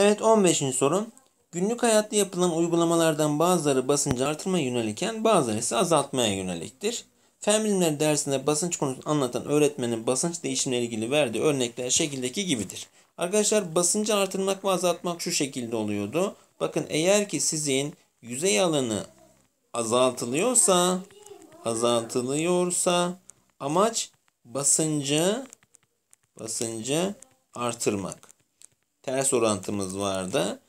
Evet 15. soru. Günlük hayatta yapılan uygulamalardan bazıları basıncı artırmaya yönelikken bazıları ise azaltmaya yöneliktir. Fen bilimleri dersinde basınç konusunu anlatan öğretmenin basınç değişimle ilgili verdiği örnekler şekildeki gibidir. Arkadaşlar basıncı artırmak ve azaltmak şu şekilde oluyordu. Bakın eğer ki sizin yüzey alanı azaltılıyorsa azaltılıyorsa amaç basıncı basıncı artırmak ters orantımız vardı.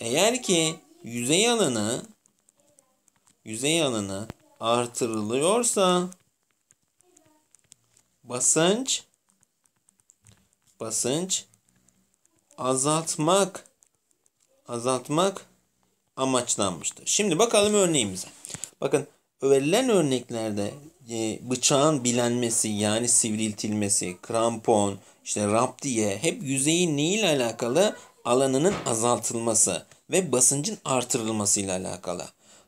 Eğer ki yüzey alanı yüzey alanı artırılıyorsa basınç basınç azaltmak azaltmak amaçlanmıştır. Şimdi bakalım örneğimize. Bakın verilen örneklerde e, bıçağın bilenmesi yani sivriltilmesi, krampon, işte raptiye hep yüzeyin neyle alakalı? Alanının azaltılması ve basıncın artırılması ile alakalı.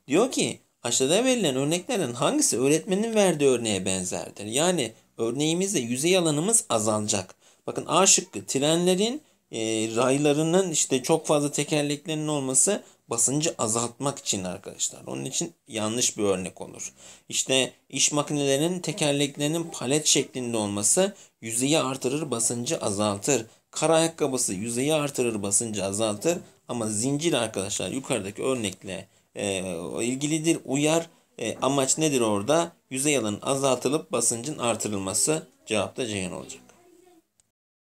Diyor ki aşağıda verilen örneklerin hangisi öğretmenin verdiği örneğe benzerdir? Yani örneğimizde yüzey alanımız azalacak. Bakın A şıkkı trenlerin e, raylarının işte çok fazla tekerleklerinin olması basıncı azaltmak için arkadaşlar. Onun için yanlış bir örnek olur. İşte iş makinelerinin tekerleklerinin palet şeklinde olması yüzeyi artırır basıncı azaltır. Kar ayakkabısı yüzeyi artırır basıncı azaltır. Ama zincir arkadaşlar yukarıdaki örnekle e, ilgilidir. Uyar e, amaç nedir orada? Yüzey alanın azaltılıp basıncın artırılması cevapta Ceyhan olacak.